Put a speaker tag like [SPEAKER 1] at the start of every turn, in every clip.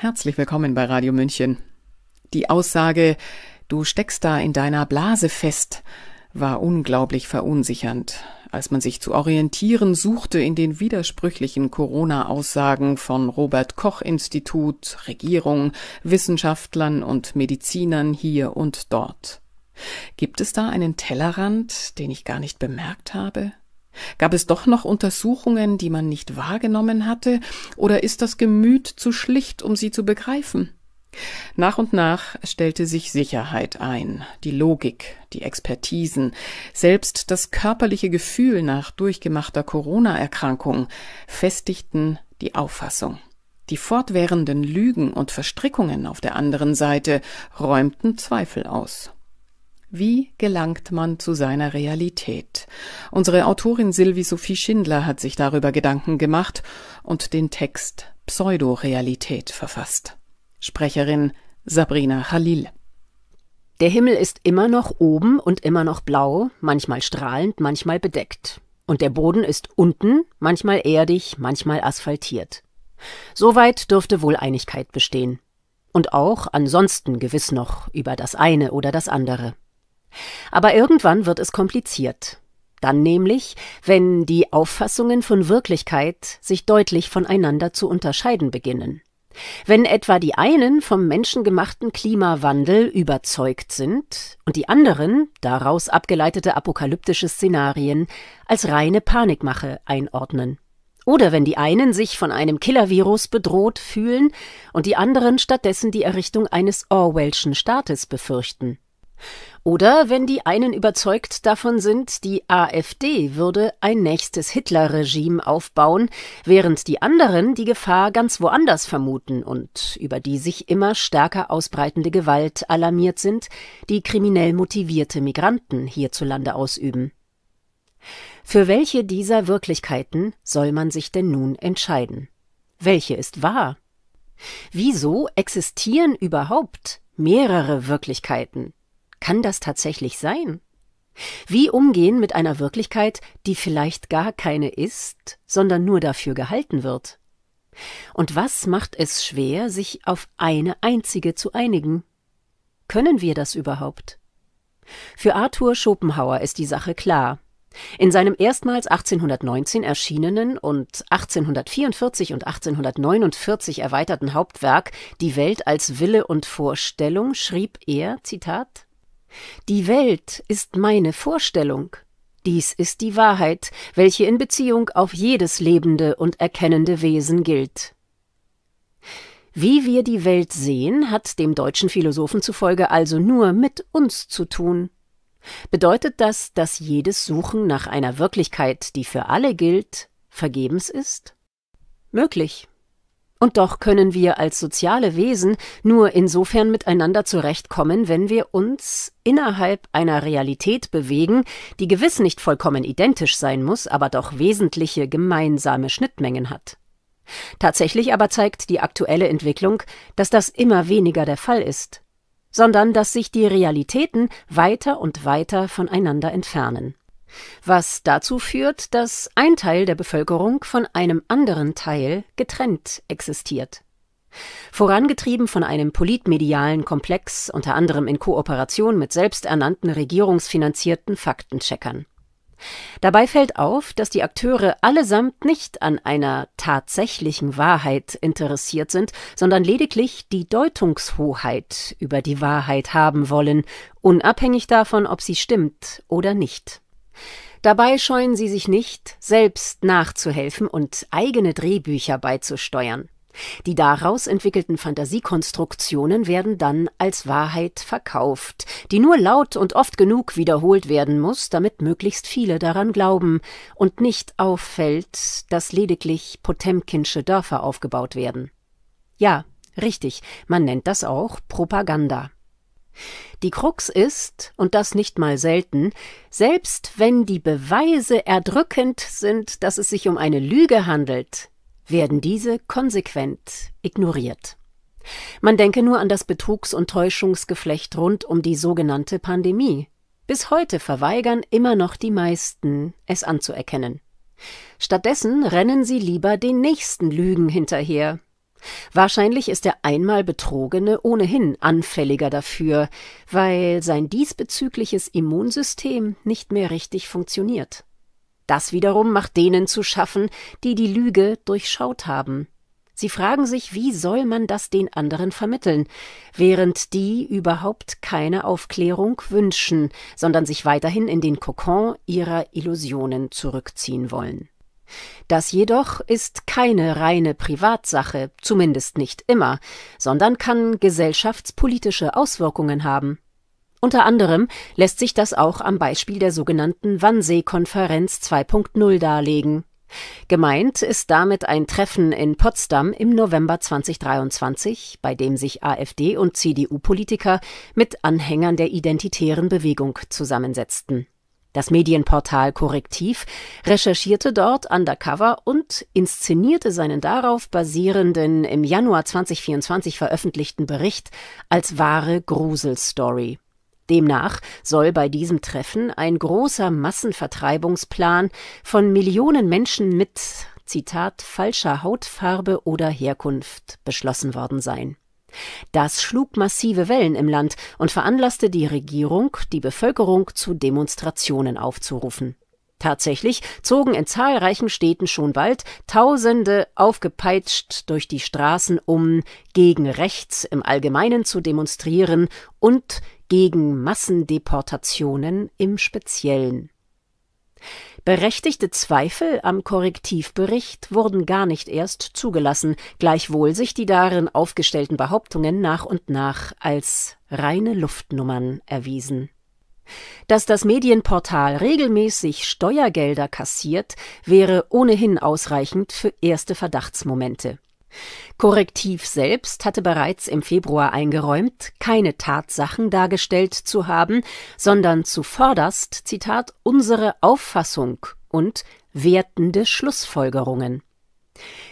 [SPEAKER 1] Herzlich willkommen bei Radio München. Die Aussage, du steckst da in deiner Blase fest, war unglaublich verunsichernd, als man sich zu orientieren suchte in den widersprüchlichen Corona-Aussagen von Robert Koch Institut, Regierung, Wissenschaftlern und Medizinern hier und dort. Gibt es da einen Tellerrand, den ich gar nicht bemerkt habe? Gab es doch noch Untersuchungen, die man nicht wahrgenommen hatte, oder ist das Gemüt zu schlicht, um sie zu begreifen? Nach und nach stellte sich Sicherheit ein, die Logik, die Expertisen, selbst das körperliche Gefühl nach durchgemachter Corona-Erkrankung festigten die Auffassung. Die fortwährenden Lügen und Verstrickungen auf der anderen Seite räumten Zweifel aus. Wie gelangt man zu seiner Realität? Unsere Autorin Sylvie Sophie Schindler hat sich darüber Gedanken gemacht und den Text Pseudorealität verfasst. Sprecherin Sabrina Khalil. Der Himmel ist immer
[SPEAKER 2] noch oben und immer noch blau, manchmal strahlend, manchmal bedeckt. Und der Boden ist unten, manchmal erdig, manchmal asphaltiert. Soweit dürfte wohl Einigkeit bestehen. Und auch ansonsten gewiss noch über das eine oder das andere. Aber irgendwann wird es kompliziert. Dann nämlich, wenn die Auffassungen von Wirklichkeit sich deutlich voneinander zu unterscheiden beginnen. Wenn etwa die einen vom menschengemachten Klimawandel überzeugt sind und die anderen daraus abgeleitete apokalyptische Szenarien als reine Panikmache einordnen. Oder wenn die einen sich von einem Killervirus bedroht fühlen und die anderen stattdessen die Errichtung eines Orwellschen Staates befürchten. Oder wenn die einen überzeugt davon sind, die AfD würde ein nächstes Hitler-Regime aufbauen, während die anderen die Gefahr ganz woanders vermuten und über die sich immer stärker ausbreitende Gewalt alarmiert sind, die kriminell motivierte Migranten hierzulande ausüben. Für welche dieser Wirklichkeiten soll man sich denn nun entscheiden? Welche ist wahr? Wieso existieren überhaupt mehrere Wirklichkeiten, kann das tatsächlich sein? Wie umgehen mit einer Wirklichkeit, die vielleicht gar keine ist, sondern nur dafür gehalten wird? Und was macht es schwer, sich auf eine einzige zu einigen? Können wir das überhaupt? Für Arthur Schopenhauer ist die Sache klar. In seinem erstmals 1819 erschienenen und 1844 und 1849 erweiterten Hauptwerk Die Welt als Wille und Vorstellung schrieb er, Zitat, die Welt ist meine Vorstellung. Dies ist die Wahrheit, welche in Beziehung auf jedes lebende und erkennende Wesen gilt. Wie wir die Welt sehen, hat dem deutschen Philosophen zufolge also nur mit uns zu tun. Bedeutet das, dass jedes Suchen nach einer Wirklichkeit, die für alle gilt, vergebens ist? Möglich. Und doch können wir als soziale Wesen nur insofern miteinander zurechtkommen, wenn wir uns innerhalb einer Realität bewegen, die gewiss nicht vollkommen identisch sein muss, aber doch wesentliche gemeinsame Schnittmengen hat. Tatsächlich aber zeigt die aktuelle Entwicklung, dass das immer weniger der Fall ist, sondern dass sich die Realitäten weiter und weiter voneinander entfernen was dazu führt, dass ein Teil der Bevölkerung von einem anderen Teil getrennt existiert. Vorangetrieben von einem politmedialen Komplex, unter anderem in Kooperation mit selbsternannten regierungsfinanzierten Faktencheckern. Dabei fällt auf, dass die Akteure allesamt nicht an einer tatsächlichen Wahrheit interessiert sind, sondern lediglich die Deutungshoheit über die Wahrheit haben wollen, unabhängig davon, ob sie stimmt oder nicht. Dabei scheuen sie sich nicht, selbst nachzuhelfen und eigene Drehbücher beizusteuern. Die daraus entwickelten Fantasiekonstruktionen werden dann als Wahrheit verkauft, die nur laut und oft genug wiederholt werden muss, damit möglichst viele daran glauben und nicht auffällt, dass lediglich Potemkinsche Dörfer aufgebaut werden. Ja, richtig, man nennt das auch Propaganda. Die Krux ist, und das nicht mal selten, selbst wenn die Beweise erdrückend sind, dass es sich um eine Lüge handelt, werden diese konsequent ignoriert. Man denke nur an das Betrugs- und Täuschungsgeflecht rund um die sogenannte Pandemie. Bis heute verweigern immer noch die meisten, es anzuerkennen. Stattdessen rennen sie lieber den nächsten Lügen hinterher, Wahrscheinlich ist der einmal Betrogene ohnehin anfälliger dafür, weil sein diesbezügliches Immunsystem nicht mehr richtig funktioniert. Das wiederum macht denen zu schaffen, die die Lüge durchschaut haben. Sie fragen sich, wie soll man das den anderen vermitteln, während die überhaupt keine Aufklärung wünschen, sondern sich weiterhin in den Kokon ihrer Illusionen zurückziehen wollen. Das jedoch ist keine reine Privatsache, zumindest nicht immer, sondern kann gesellschaftspolitische Auswirkungen haben. Unter anderem lässt sich das auch am Beispiel der sogenannten Wannsee-Konferenz 2.0 darlegen. Gemeint ist damit ein Treffen in Potsdam im November 2023, bei dem sich AfD und CDU-Politiker mit Anhängern der identitären Bewegung zusammensetzten das Medienportal Korrektiv recherchierte dort undercover und inszenierte seinen darauf basierenden, im Januar 2024 veröffentlichten Bericht als wahre Gruselstory. Demnach soll bei diesem Treffen ein großer Massenvertreibungsplan von Millionen Menschen mit Zitat falscher Hautfarbe oder Herkunft beschlossen worden sein das schlug massive Wellen im Land und veranlasste die Regierung, die Bevölkerung zu Demonstrationen aufzurufen. Tatsächlich zogen in zahlreichen Städten schon bald Tausende aufgepeitscht durch die Straßen, um gegen rechts im Allgemeinen zu demonstrieren und gegen Massendeportationen im Speziellen. Berechtigte Zweifel am Korrektivbericht wurden gar nicht erst zugelassen, gleichwohl sich die darin aufgestellten Behauptungen nach und nach als reine Luftnummern erwiesen. Dass das Medienportal regelmäßig Steuergelder kassiert, wäre ohnehin ausreichend für erste Verdachtsmomente. Korrektiv selbst hatte bereits im Februar eingeräumt, keine Tatsachen dargestellt zu haben, sondern zuvorderst, Zitat, unsere Auffassung und wertende Schlussfolgerungen.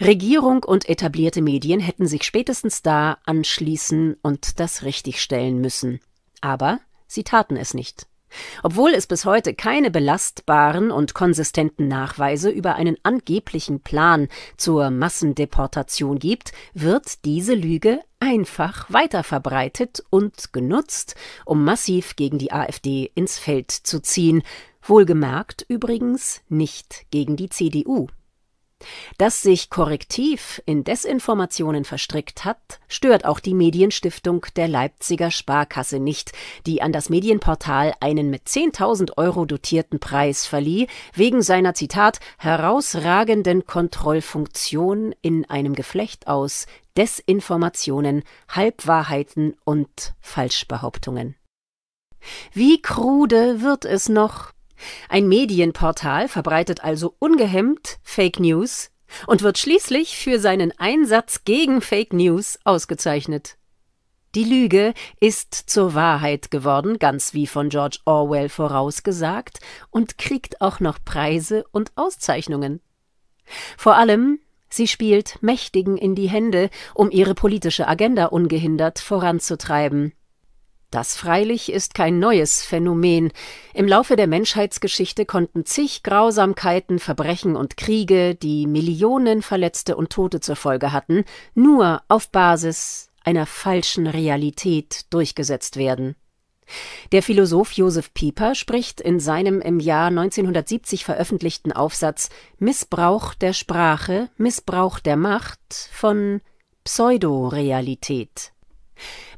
[SPEAKER 2] Regierung und etablierte Medien hätten sich spätestens da anschließen und das richtigstellen müssen. Aber sie taten es nicht. Obwohl es bis heute keine belastbaren und konsistenten Nachweise über einen angeblichen Plan zur Massendeportation gibt, wird diese Lüge einfach weiterverbreitet und genutzt, um massiv gegen die AfD ins Feld zu ziehen, wohlgemerkt übrigens nicht gegen die CDU. Dass sich korrektiv in Desinformationen verstrickt hat, stört auch die Medienstiftung der Leipziger Sparkasse nicht, die an das Medienportal einen mit 10.000 Euro dotierten Preis verlieh, wegen seiner Zitat herausragenden Kontrollfunktion in einem Geflecht aus Desinformationen, Halbwahrheiten und Falschbehauptungen. Wie krude wird es noch, ein Medienportal verbreitet also ungehemmt Fake News und wird schließlich für seinen Einsatz gegen Fake News ausgezeichnet. Die Lüge ist zur Wahrheit geworden, ganz wie von George Orwell vorausgesagt, und kriegt auch noch Preise und Auszeichnungen. Vor allem, sie spielt Mächtigen in die Hände, um ihre politische Agenda ungehindert voranzutreiben. Das freilich ist kein neues Phänomen. Im Laufe der Menschheitsgeschichte konnten zig Grausamkeiten, Verbrechen und Kriege, die Millionen Verletzte und Tote zur Folge hatten, nur auf Basis einer falschen Realität durchgesetzt werden. Der Philosoph Josef Pieper spricht in seinem im Jahr 1970 veröffentlichten Aufsatz Missbrauch der Sprache, Missbrauch der Macht von Pseudorealität.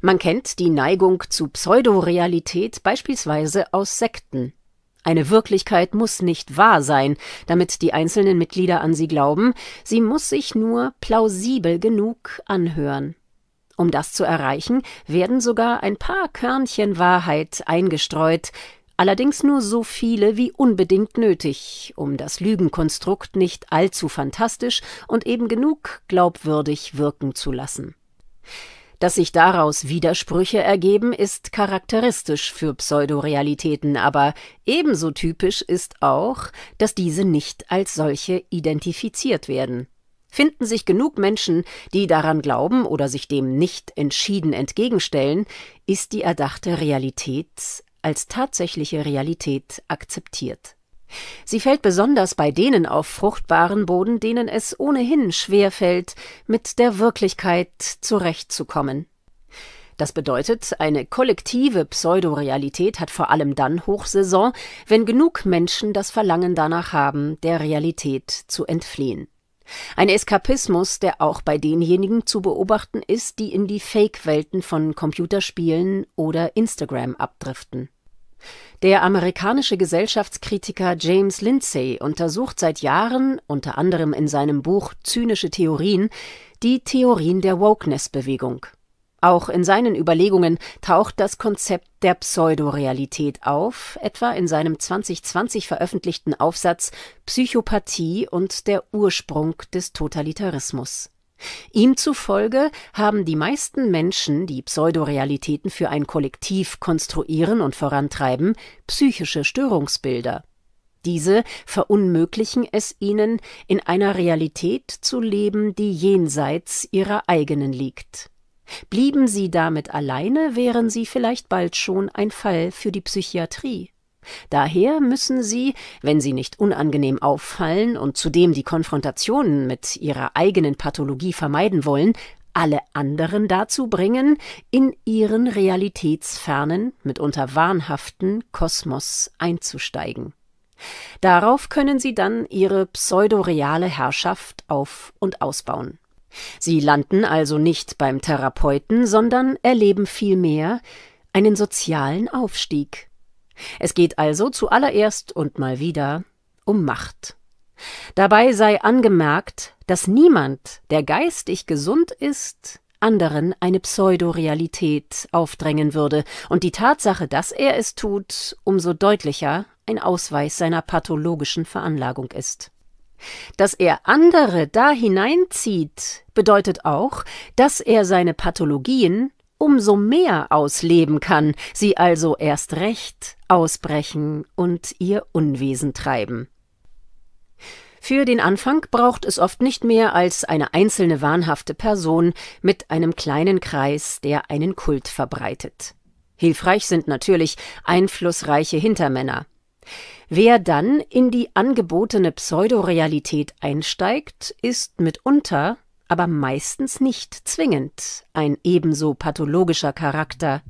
[SPEAKER 2] Man kennt die Neigung zu Pseudorealität beispielsweise aus Sekten. Eine Wirklichkeit muss nicht wahr sein, damit die einzelnen Mitglieder an sie glauben, sie muss sich nur plausibel genug anhören. Um das zu erreichen, werden sogar ein paar Körnchen Wahrheit eingestreut, allerdings nur so viele wie unbedingt nötig, um das Lügenkonstrukt nicht allzu fantastisch und eben genug glaubwürdig wirken zu lassen. Dass sich daraus Widersprüche ergeben, ist charakteristisch für Pseudorealitäten, aber ebenso typisch ist auch, dass diese nicht als solche identifiziert werden. Finden sich genug Menschen, die daran glauben oder sich dem nicht entschieden entgegenstellen, ist die erdachte Realität als tatsächliche Realität akzeptiert. Sie fällt besonders bei denen auf fruchtbaren Boden, denen es ohnehin schwer fällt, mit der Wirklichkeit zurechtzukommen. Das bedeutet, eine kollektive Pseudorealität hat vor allem dann Hochsaison, wenn genug Menschen das Verlangen danach haben, der Realität zu entfliehen. Ein Eskapismus, der auch bei denjenigen zu beobachten ist, die in die Fake-Welten von Computerspielen oder Instagram abdriften. Der amerikanische Gesellschaftskritiker James Lindsay untersucht seit Jahren, unter anderem in seinem Buch Zynische Theorien, die Theorien der Wokeness-Bewegung. Auch in seinen Überlegungen taucht das Konzept der Pseudorealität auf, etwa in seinem 2020 veröffentlichten Aufsatz Psychopathie und der Ursprung des Totalitarismus. Ihm zufolge haben die meisten Menschen, die Pseudorealitäten für ein Kollektiv konstruieren und vorantreiben, psychische Störungsbilder. Diese verunmöglichen es ihnen, in einer Realität zu leben, die jenseits ihrer eigenen liegt. Blieben sie damit alleine, wären sie vielleicht bald schon ein Fall für die Psychiatrie. Daher müssen sie, wenn sie nicht unangenehm auffallen und zudem die Konfrontationen mit ihrer eigenen Pathologie vermeiden wollen, alle anderen dazu bringen, in ihren realitätsfernen, mitunter wahnhaften Kosmos einzusteigen. Darauf können sie dann ihre pseudoreale Herrschaft auf und ausbauen. Sie landen also nicht beim Therapeuten, sondern erleben vielmehr einen sozialen Aufstieg es geht also zuallererst und mal wieder um Macht. Dabei sei angemerkt, dass niemand, der geistig gesund ist, anderen eine Pseudorealität aufdrängen würde, und die Tatsache, dass er es tut, umso deutlicher ein Ausweis seiner pathologischen Veranlagung ist. Dass er andere da hineinzieht, bedeutet auch, dass er seine Pathologien umso mehr ausleben kann, sie also erst recht ausbrechen und ihr Unwesen treiben. Für den Anfang braucht es oft nicht mehr als eine einzelne wahnhafte Person mit einem kleinen Kreis, der einen Kult verbreitet. Hilfreich sind natürlich einflussreiche Hintermänner. Wer dann in die angebotene Pseudorealität einsteigt, ist mitunter aber meistens nicht zwingend ein ebenso pathologischer Charakter.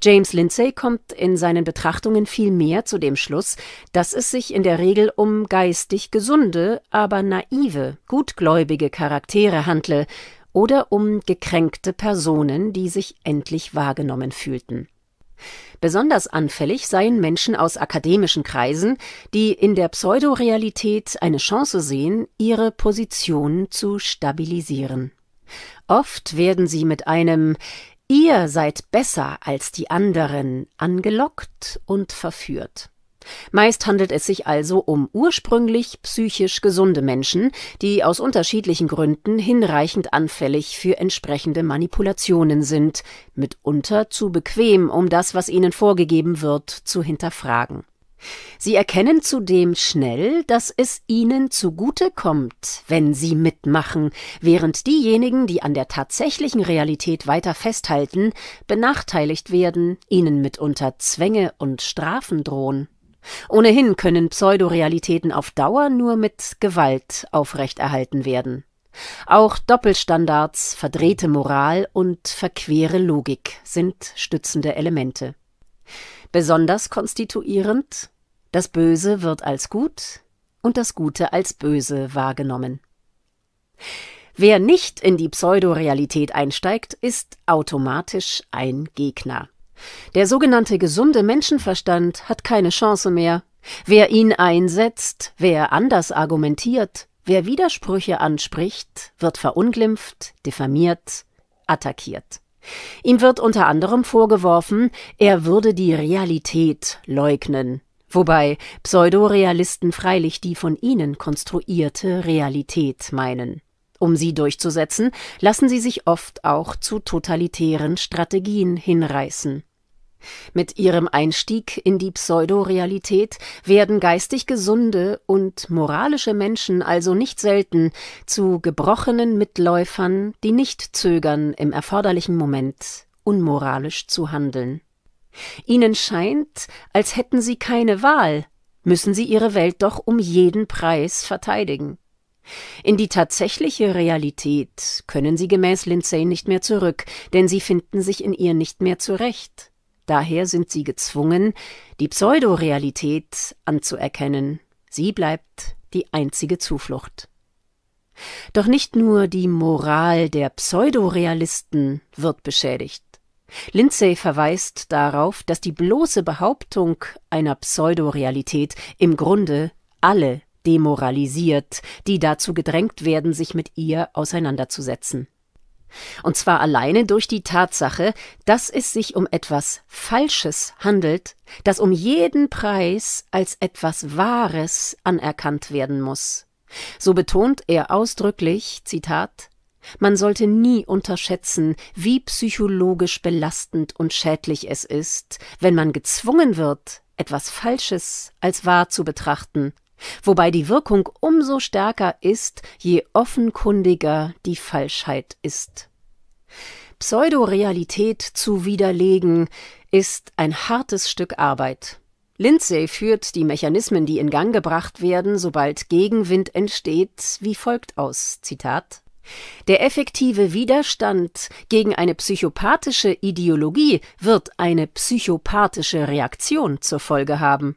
[SPEAKER 2] James Lindsay kommt in seinen Betrachtungen vielmehr zu dem Schluss, dass es sich in der Regel um geistig gesunde, aber naive, gutgläubige Charaktere handle oder um gekränkte Personen, die sich endlich wahrgenommen fühlten. Besonders anfällig seien Menschen aus akademischen Kreisen, die in der Pseudorealität eine Chance sehen, ihre Position zu stabilisieren. Oft werden sie mit einem Ihr seid besser als die anderen angelockt und verführt. Meist handelt es sich also um ursprünglich psychisch gesunde Menschen, die aus unterschiedlichen Gründen hinreichend anfällig für entsprechende Manipulationen sind, mitunter zu bequem, um das, was ihnen vorgegeben wird, zu hinterfragen. Sie erkennen zudem schnell, dass es ihnen zugute kommt, wenn sie mitmachen, während diejenigen, die an der tatsächlichen Realität weiter festhalten, benachteiligt werden, ihnen mitunter Zwänge und Strafen drohen. Ohnehin können Pseudorealitäten auf Dauer nur mit Gewalt aufrechterhalten werden. Auch Doppelstandards, verdrehte Moral und verquere Logik sind stützende Elemente. Besonders konstituierend das Böse wird als gut und das Gute als böse wahrgenommen. Wer nicht in die Pseudorealität einsteigt, ist automatisch ein Gegner. Der sogenannte gesunde Menschenverstand hat keine Chance mehr. Wer ihn einsetzt, wer anders argumentiert, wer Widersprüche anspricht, wird verunglimpft, diffamiert, attackiert. Ihm wird unter anderem vorgeworfen, er würde die Realität leugnen, wobei Pseudorealisten freilich die von ihnen konstruierte Realität meinen. Um sie durchzusetzen, lassen sie sich oft auch zu totalitären Strategien hinreißen. Mit ihrem Einstieg in die Pseudorealität werden geistig gesunde und moralische Menschen also nicht selten zu gebrochenen Mitläufern, die nicht zögern, im erforderlichen Moment unmoralisch zu handeln. Ihnen scheint, als hätten sie keine Wahl, müssen sie ihre Welt doch um jeden Preis verteidigen. In die tatsächliche Realität können sie gemäß Lindsay nicht mehr zurück, denn sie finden sich in ihr nicht mehr zurecht. Daher sind sie gezwungen, die Pseudorealität anzuerkennen. Sie bleibt die einzige Zuflucht. Doch nicht nur die Moral der Pseudorealisten wird beschädigt. Lindsay verweist darauf, dass die bloße Behauptung einer Pseudorealität im Grunde alle demoralisiert, die dazu gedrängt werden, sich mit ihr auseinanderzusetzen. Und zwar alleine durch die Tatsache, dass es sich um etwas Falsches handelt, das um jeden Preis als etwas Wahres anerkannt werden muss. So betont er ausdrücklich, Zitat, man sollte nie unterschätzen, wie psychologisch belastend und schädlich es ist, wenn man gezwungen wird, etwas Falsches als wahr zu betrachten wobei die Wirkung umso stärker ist, je offenkundiger die Falschheit ist. Pseudorealität zu widerlegen ist ein hartes Stück Arbeit. Lindsay führt die Mechanismen, die in Gang gebracht werden, sobald Gegenwind entsteht, wie folgt aus Zitat Der effektive Widerstand gegen eine psychopathische Ideologie wird eine psychopathische Reaktion zur Folge haben.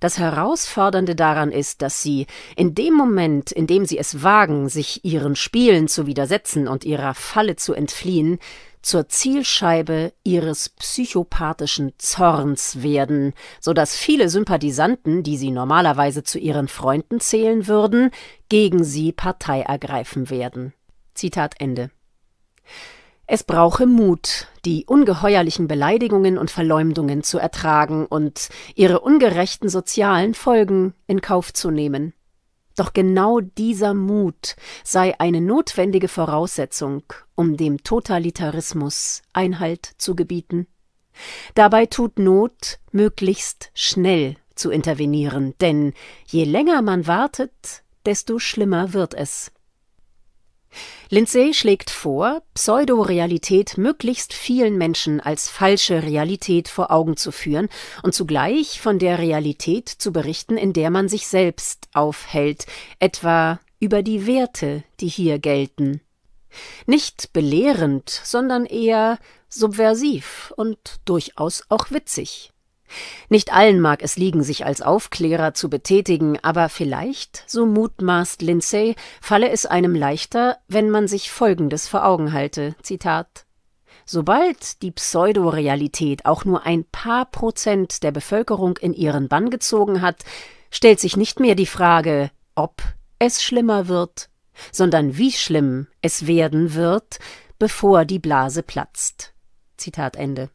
[SPEAKER 2] Das Herausfordernde daran ist, dass sie in dem Moment, in dem sie es wagen, sich ihren Spielen zu widersetzen und ihrer Falle zu entfliehen, zur Zielscheibe ihres psychopathischen Zorns werden, so dass viele Sympathisanten, die sie normalerweise zu ihren Freunden zählen würden, gegen sie Partei ergreifen werden. Zitat Ende. Es brauche Mut, die ungeheuerlichen Beleidigungen und Verleumdungen zu ertragen und ihre ungerechten sozialen Folgen in Kauf zu nehmen. Doch genau dieser Mut sei eine notwendige Voraussetzung, um dem Totalitarismus Einhalt zu gebieten. Dabei tut Not, möglichst schnell zu intervenieren, denn je länger man wartet, desto schlimmer wird es. Lindsay schlägt vor, Pseudorealität möglichst vielen Menschen als falsche Realität vor Augen zu führen und zugleich von der Realität zu berichten, in der man sich selbst aufhält, etwa über die Werte, die hier gelten. Nicht belehrend, sondern eher subversiv und durchaus auch witzig. Nicht allen mag es liegen, sich als Aufklärer zu betätigen, aber vielleicht, so mutmaßt Lindsay, falle es einem leichter, wenn man sich Folgendes vor Augen halte. Zitat. Sobald die Pseudorealität auch nur ein paar Prozent der Bevölkerung in ihren Bann gezogen hat, stellt sich nicht mehr die Frage, ob es schlimmer wird, sondern wie schlimm es werden wird, bevor die Blase platzt. Zitat Ende.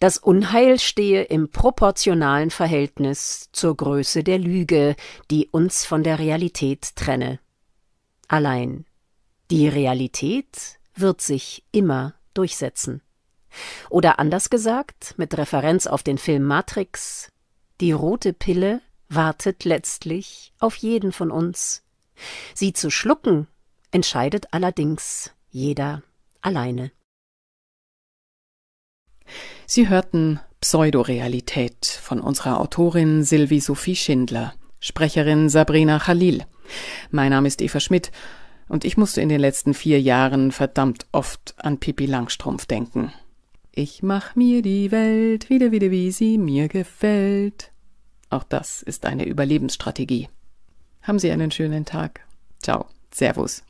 [SPEAKER 2] Das Unheil stehe im proportionalen Verhältnis zur Größe der Lüge, die uns von der Realität trenne. Allein die Realität wird sich immer durchsetzen. Oder anders gesagt, mit Referenz auf den Film Matrix, die rote Pille wartet letztlich auf jeden von uns. Sie zu schlucken entscheidet allerdings jeder alleine.
[SPEAKER 1] Sie hörten Pseudorealität von unserer Autorin Sylvie Sophie Schindler, Sprecherin Sabrina Khalil. Mein Name ist Eva Schmidt und ich musste in den letzten vier Jahren verdammt oft an Pippi Langstrumpf denken. Ich mach mir die Welt wieder wieder wie sie mir gefällt. Auch das ist eine Überlebensstrategie. Haben Sie einen schönen Tag. Ciao. Servus.